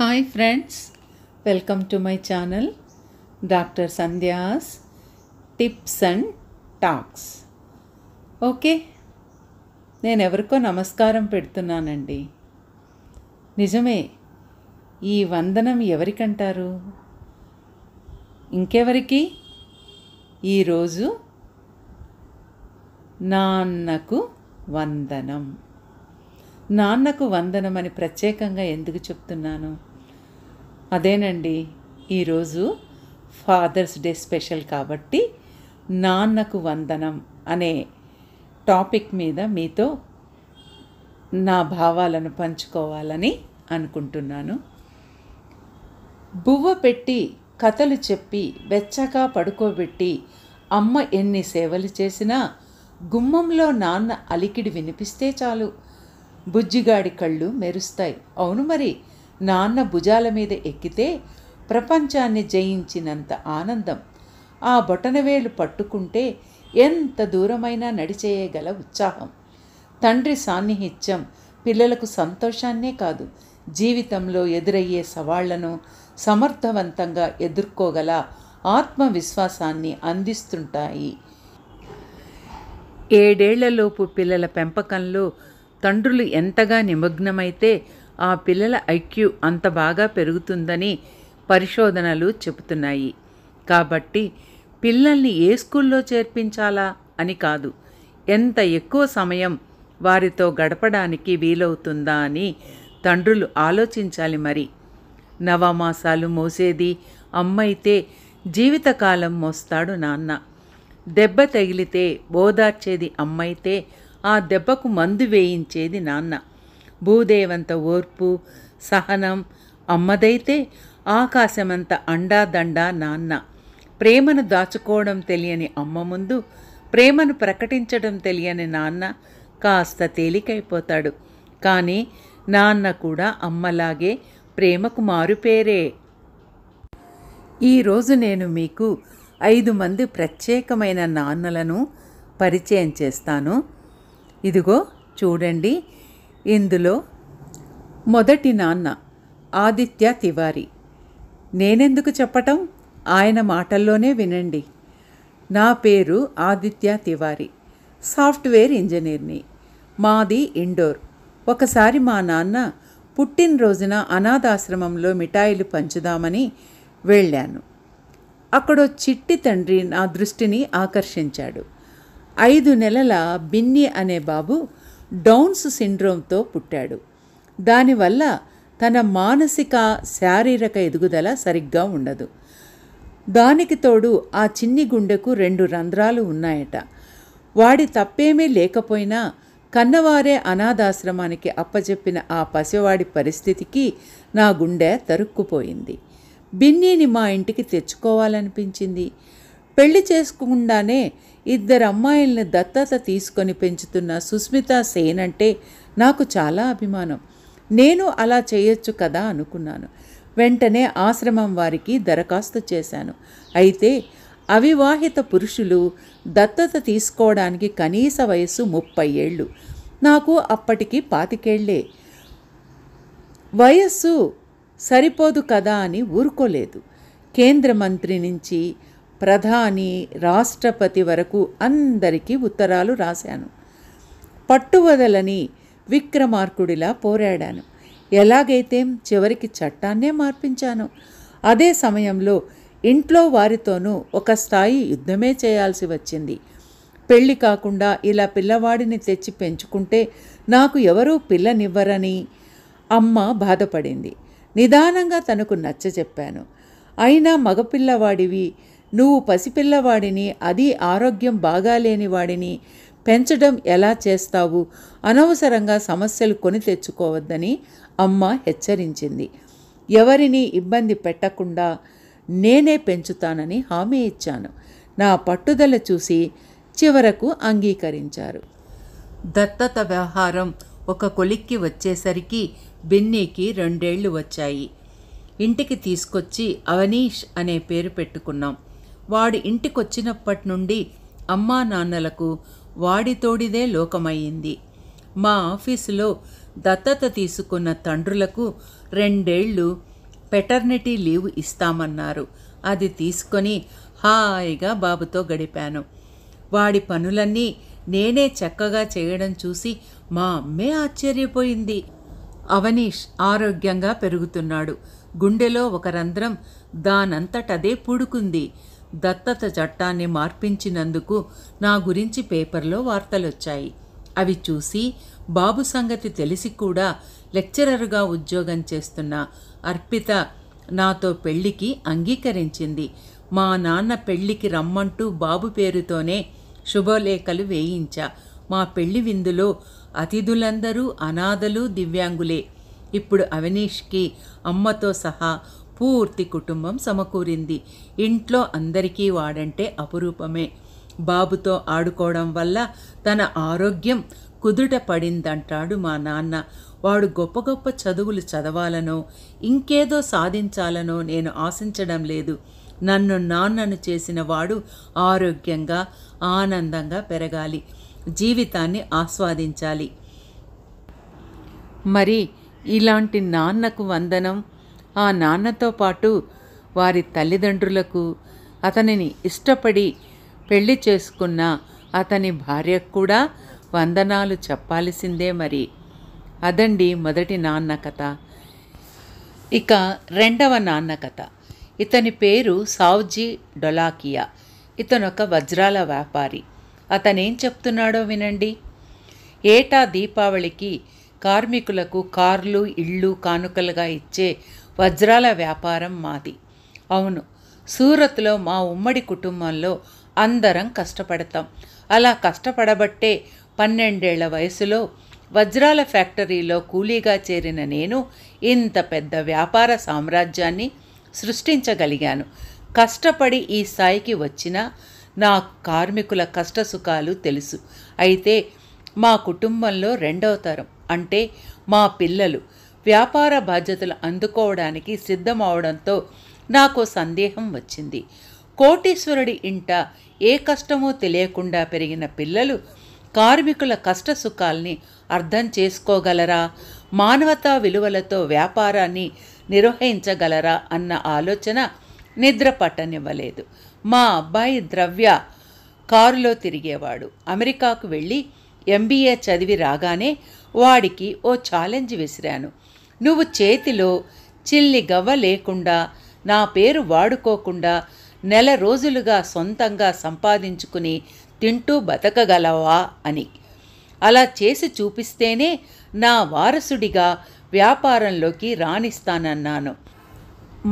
hi friends welcome to my channel doctor Sandhya's tips and talks okay నేను ఎవరికో నమస్కారం పెడుతున్నానండి నిజమే ఈ వందనం ఎవరికంటారు ఇంకెవరికి ఈరోజు నాన్నకు వందనం నాన్నకు వందనమని ప్రత్యేకంగా ఎందుకు చెప్తున్నాను అదేనండి ఈరోజు ఫాదర్స్ డే స్పెషల్ కాబట్టి నాన్నకు వందనం అనే టాపిక్ మీద మీతో నా భావాలను పంచుకోవాలని అనుకుంటున్నాను బువ్వ పెట్టి కథలు చెప్పి వెచ్చగా పడుకోబెట్టి అమ్మ ఎన్ని సేవలు చేసినా గుమ్మంలో నాన్న అలికిడి వినిపిస్తే చాలు బుజ్జిగాడి కళ్ళు మెరుస్తాయి అవును మరి నాన్న భుజాల మీద ఎక్కితే ప్రపంచాన్ని జయించినంత ఆనందం ఆ బొటనవేలు పట్టుకుంటే ఎంత దూరమైనా నడిచేయగల ఉత్సాహం తండ్రి సాన్నిహిత్యం పిల్లలకు సంతోషాన్నే కాదు జీవితంలో ఎదురయ్యే సవాళ్లను సమర్థవంతంగా ఎదుర్కోగల ఆత్మవిశ్వాసాన్ని అందిస్తుంటాయి ఏడేళ్లలోపు పిల్లల పెంపకంలో తండ్రులు ఎంతగా నిమగ్నమైతే ఆ పిల్లల ఐక్యూ అంత బాగా పెరుగుతుందని పరిశోధనలు చెబుతున్నాయి కాబట్టి పిల్లల్ని ఏ స్కూల్లో చేర్పించాలా అని కాదు ఎంత ఎక్కువ సమయం వారితో గడపడానికి వీలవుతుందా అని తండ్రులు ఆలోచించాలి మరి నవమాసాలు మోసేది అమ్మైతే జీవితకాలం మోస్తాడు నాన్న దెబ్బ తగిలితే ఓదార్చేది అమ్మైతే ఆ దెబ్బకు మందు వేయించేది నాన్న భూదేవంత ఓర్పు సహనం అమ్మదైతే ఆకాశమంత అండాదండా నాన్న ప్రేమను దాచుకోవడం తెలియని అమ్మ ముందు ప్రేమను ప్రకటించడం తెలియని నాన్న కాస్త తేలికైపోతాడు కానీ నాన్న కూడా అమ్మలాగే ప్రేమకు మారుపేరే ఈరోజు నేను మీకు ఐదు మంది ప్రత్యేకమైన నాన్నలను పరిచయం చేస్తాను ఇదిగో చూడండి ఇందులో మొదటి నాన్న ఆదిత్య తివారి నేనెందుకు చెప్పటం ఆయన మాటల్లోనే వినండి నా పేరు ఆదిత్య తివారి సాఫ్ట్వేర్ ఇంజనీర్ని మాది ఇండోర్ ఒకసారి మా నాన్న పుట్టినరోజున అనాథాశ్రమంలో మిఠాయిలు పంచుదామని వెళ్ళాను అక్కడో చిట్టి తండ్రి నా దృష్టిని ఆకర్షించాడు ఐదు నెలల బిన్ని అనే బాబు డౌన్స్ సిండ్రోమ్తో పుట్టాడు దానివల్ల తన మానసిక శారీరక ఎదుగుదల సరిగ్గా ఉండదు దానికి తోడు ఆ చిన్ని గుండెకు రెండు రంధ్రాలు ఉన్నాయట వాడి తప్పేమీ లేకపోయినా కన్నవారే అనాథాశ్రమానికి అప్పచెప్పిన ఆ పసివాడి పరిస్థితికి నా గుండె తరుక్కుపోయింది బిన్నీని మా ఇంటికి తెచ్చుకోవాలనిపించింది పెళ్లి చేసుకుండానే ఇద్దరు అమ్మాయిల్ని దత్తత తీసుకొని పెంచుతున్న సుస్మిత సేన్ అంటే నాకు చాలా అభిమానం నేను అలా చేయొచ్చు కదా అనుకున్నాను వెంటనే ఆశ్రమం వారికి దరఖాస్తు చేశాను అయితే అవివాహిత పురుషులు దత్తత తీసుకోవడానికి కనీస వయస్సు ముప్పై ఏళ్ళు నాకు అప్పటికి పాతికేళ్లే వయస్సు సరిపోదు కదా అని ఊరుకోలేదు కేంద్ర మంత్రి నుంచి ప్రధాని రాష్ట్రపతి వరకు అందరికీ ఉత్తరాలు రాశాను పట్టువదలని విక్రమార్కుడిలా పోరాడాను ఎలాగైతే చివరికి చట్టాన్నే మార్పించాను అదే సమయంలో ఇంట్లో వారితోనూ ఒక స్థాయి యుద్ధమే చేయాల్సి వచ్చింది పెళ్లి కాకుండా ఇలా పిల్లవాడిని తెచ్చి పెంచుకుంటే నాకు ఎవరూ పిల్లనివ్వరని అమ్మ బాధపడింది నిదానంగా తనకు నచ్చ చెప్పాను అయినా మగపిల్లవాడివి నువ్వు పసిపిల్లవాడిని అది ఆరోగ్యం బాగాలేని వాడిని పెంచడం ఎలా చేస్తావు అనవసరంగా సమస్యలు కొని తెచ్చుకోవద్దని అమ్మ హెచ్చరించింది ఎవరిని ఇబ్బంది పెట్టకుండా నేనే పెంచుతానని హామీ ఇచ్చాను నా పట్టుదల చూసి చివరకు అంగీకరించారు దత్తత వ్యవహారం ఒక కొలిక్కి వచ్చేసరికి బిన్నీకి రెండేళ్లు వచ్చాయి ఇంటికి తీసుకొచ్చి అవనీష్ అనే పేరు పెట్టుకున్నాం వాడి ఇంటికొచ్చినప్పటి నుండి అమ్మా నాన్నలకు వాడితోడిదే లోకమయ్యింది మా ఆఫీసులో దత్తత తీసుకున్న తండ్రులకు రెండేళ్లు పెటర్నిటీ లీవ్ ఇస్తామన్నారు అది తీసుకొని హాయిగా బాబుతో గడిపాను వాడి పనులన్నీ నేనే చక్కగా చేయడం చూసి మా అమ్మే ఆశ్చర్యపోయింది అవనీష్ ఆరోగ్యంగా పెరుగుతున్నాడు గుండెలో ఒక రంధ్రం దానంతటదే పుడుకుంది దత్తత చట్టాన్ని మార్పించినందుకు నా గురించి పేపర్లో వార్తలొచ్చాయి అవి చూసి బాబు సంగతి తెలిసి కూడా లెక్చరర్గా ఉద్యోగం చేస్తున్న అర్పిత నాతో పెళ్లికి అంగీకరించింది మా నాన్న పెళ్లికి రమ్మంటూ బాబు పేరుతోనే శుభలేఖలు వేయించా మా పెళ్లి విందులో అతిథులందరూ అనాథలు దివ్యాంగులే ఇప్పుడు అవినీష్కి అమ్మతో సహా పూర్తి కుటుంబం సమకూరింది ఇంట్లో అందరికీ వాడంటే అపురూపమే బాబుతో ఆడుకోవడం వల్ల తన ఆరోగ్యం కుదుట పడిందంటాడు మా నాన్న వాడు గొప్ప గొప్ప చదువులు చదవాలనో ఇంకేదో సాధించాలనో నేను ఆశించడం లేదు నన్ను నాన్నను చేసిన వాడు ఆరోగ్యంగా ఆనందంగా పెరగాలి జీవితాన్ని ఆస్వాదించాలి మరి ఇలాంటి నాన్నకు వందనం ఆ నాన్నతో పాటు వారి తల్లిదండ్రులకు అతనిని ఇష్టపడి పెళ్లి చేసుకున్న అతని భార్యకు కూడా వందనాలు చెప్పాల్సిందే మరి అదండి మొదటి నాన్న కథ ఇక రెండవ నాన్న కథ ఇతని పేరు సావ్జీ డొలాకియా ఇతనొక వజ్రాల వ్యాపారి అతనేం చెప్తున్నాడో వినండి ఏటా దీపావళికి కార్మికులకు కార్లు ఇళ్ళు కానుకలుగా ఇచ్చే వజ్రాల వ్యాపారం మాది అవును సూరత్లో మా ఉమ్మడి కుటుంబంలో అందరం కష్టపడతాం అలా కష్టపడబట్టే పన్నెండేళ్ల వయసులో వజ్రాల ఫ్యాక్టరీలో కూలీగా చేరిన నేను ఇంత పెద్ద వ్యాపార సామ్రాజ్యాన్ని సృష్టించగలిగాను కష్టపడి ఈ స్థాయికి వచ్చిన నా కార్మికుల కష్టసుఖాలు తెలుసు అయితే మా కుటుంబంలో రెండవ తరం అంటే మా పిల్లలు వ్యాపార బాధ్యతలు అందుకోవడానికి సిద్ధమవడంతో నాకు సందేహం వచ్చింది కోటీశ్వరుడి ఇంట ఏ కష్టమూ తెలియకుండా పెరిగిన పిల్లలు కార్మికుల కష్ట సుఖాల్ని అర్థం చేసుకోగలరా మానవతా విలువలతో వ్యాపారాన్ని నిర్వహించగలరా అన్న ఆలోచన నిద్ర పట్టనివ్వలేదు మా అబ్బాయి ద్రవ్య కారులో తిరిగేవాడు అమెరికాకు వెళ్ళి ఎంబీఏ చదివి రాగానే వాడికి ఓ ఛాలెంజ్ విసిరాను నువ్వు చేతిలో చిల్లి గవ్వ లేకుండా నా పేరు వాడుకోకుండా నెల రోజులుగా సొంతంగా సంపాదించుకుని తింటూ బతకగలవా అని అలా చేసి చూపిస్తేనే నా వారసుడిగా వ్యాపారంలోకి రాణిస్తానన్నాను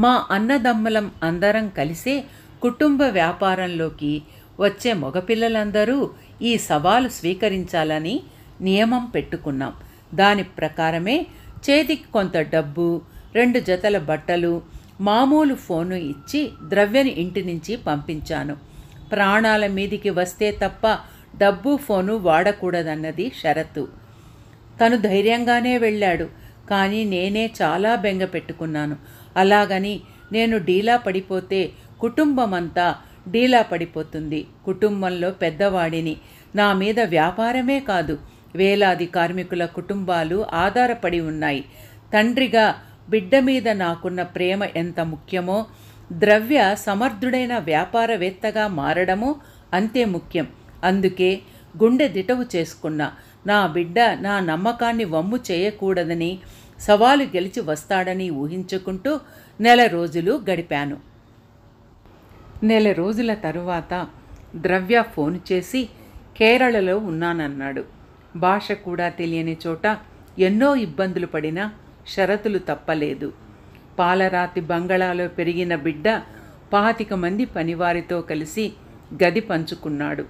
మా అన్నదమ్ములం అందరం కలిసే కుటుంబ వ్యాపారంలోకి వచ్చే మగపిల్లలందరూ ఈ సవాలు స్వీకరించాలని నియమం పెట్టుకున్నాం దాని ప్రకారమే చేతికి కొంత డబ్బు రెండు జతల బట్టలు మామూలు ఫోను ఇచ్చి ద్రవ్యని ఇంటి నుంచి పంపించాను ప్రాణాల మీదికి వస్తే తప్ప డబ్బు ఫోను వాడకూడదన్నది షరతు తను ధైర్యంగానే వెళ్ళాడు కానీ నేనే చాలా బెంగ పెట్టుకున్నాను అలాగని నేను డీలా పడిపోతే కుటుంబమంతా డీలా పడిపోతుంది కుటుంబంలో పెద్దవాడిని నా మీద వ్యాపారమే కాదు వేలాది కార్మికుల కుటుంబాలు ఆధారపడి ఉన్నాయి తండ్రిగా బిడ్డ మీద నాకున్న ప్రేమ ఎంత ముఖ్యమో ద్రవ్య సమర్థుడైన వ్యాపారవేత్తగా మారడము అంతే ముఖ్యం అందుకే గుండె దిటవు చేసుకున్నా నా బిడ్డ నా నమ్మకాన్ని వమ్ము చేయకూడదని సవాలు గెలిచి వస్తాడని ఊహించుకుంటూ నెల రోజులు గడిపాను నెల రోజుల తరువాత ద్రవ్య ఫోన్ చేసి కేరళలో ఉన్నానన్నాడు భాష కూడా తెలియని చోట ఎన్నో ఇబ్బందులు పడినా షరతులు తప్పలేదు పాలరాతి బంగళాలో పెరిగిన బిడ్డ పాతిక మంది పనివారితో కలిసి గది పంచుకున్నాడు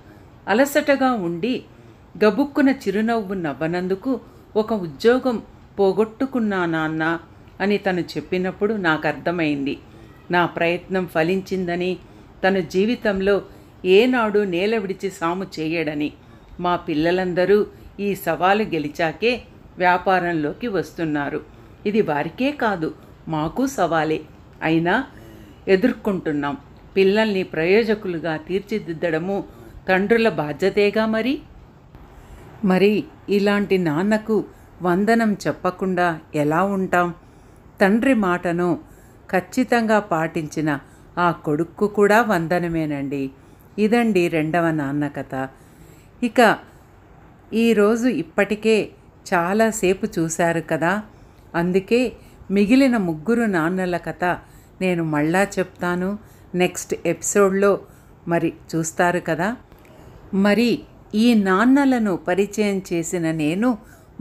అలసటగా ఉండి గబుక్కున చిరునవ్వు నవ్వనందుకు ఒక ఉద్యోగం పోగొట్టుకున్నా అని తను చెప్పినప్పుడు నాకు అర్థమైంది నా ప్రయత్నం ఫలించిందని తన జీవితంలో ఏనాడు నేల విడిచి సాము చేయడని మా పిల్లలందరూ ఈ సవాలు గెలిచాకే వ్యాపారంలోకి వస్తున్నారు ఇది వారికే కాదు మాకు సవాలే అయినా ఎదుర్కొంటున్నాం పిల్లల్ని ప్రయోజకులుగా తీర్చిదిద్దడము తండ్రుల బాధ్యతేగా మరి మరి ఇలాంటి నాన్నకు వందనం చెప్పకుండా ఎలా ఉంటాం తండ్రి మాటను ఖచ్చితంగా పాటించిన ఆ కొడుక్కు కూడా వందనమేనండి ఇదండి రెండవ నాన్న కథ ఇక ఈరోజు ఇప్పటికే చాలాసేపు చూశారు కదా అందుకే మిగిలిన ముగ్గురు నాన్నల కథ నేను మళ్ళా చెప్తాను నెక్స్ట్ ఎపిసోడ్లో మరి చూస్తారు కదా మరి ఈ నాన్నలను పరిచయం చేసిన నేను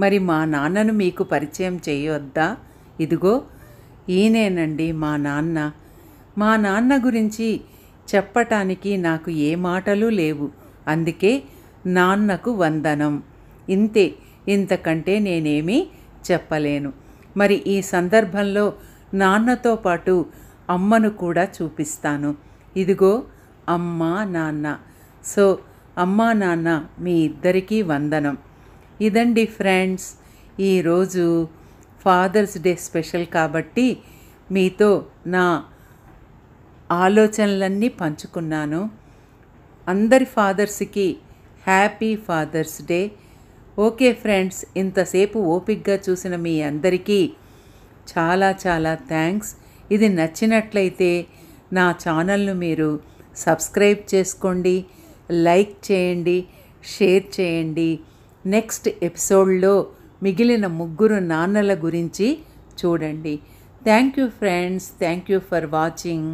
మరి మా నాన్నను మీకు పరిచయం చేయొద్దా ఇదిగో ఈయనేనండి మా నాన్న మా నాన్న గురించి చెప్పటానికి నాకు ఏ మాటలు లేవు అందుకే నాన్నకు వందనం ఇంతే ఇంతకంటే నేనేమీ చెప్పలేను మరి ఈ సందర్భంలో నాన్నతో పాటు అమ్మను కూడా చూపిస్తాను ఇదిగో అమ్మ నాన్న సో అమ్మా నాన్న మీ ఇద్దరికీ వందనం ఇదండి ఫ్రెండ్స్ ఈరోజు ఫాదర్స్ డే స్పెషల్ కాబట్టి మీతో నా ఆలోచనలన్నీ పంచుకున్నాను అందరి ఫాదర్స్కి happy fathers day okay friends ఇంతసేపు ఓపిక్గా చూసిన మీ అందరికీ చాలా చాలా థ్యాంక్స్ ఇది నచ్చినట్లయితే నా ఛానల్ను మీరు సబ్స్క్రైబ్ చేసుకోండి లైక్ చేయండి షేర్ చేయండి నెక్స్ట్ ఎపిసోడ్లో మిగిలిన ముగ్గురు నాన్నల గురించి చూడండి thank you friends thank you for watching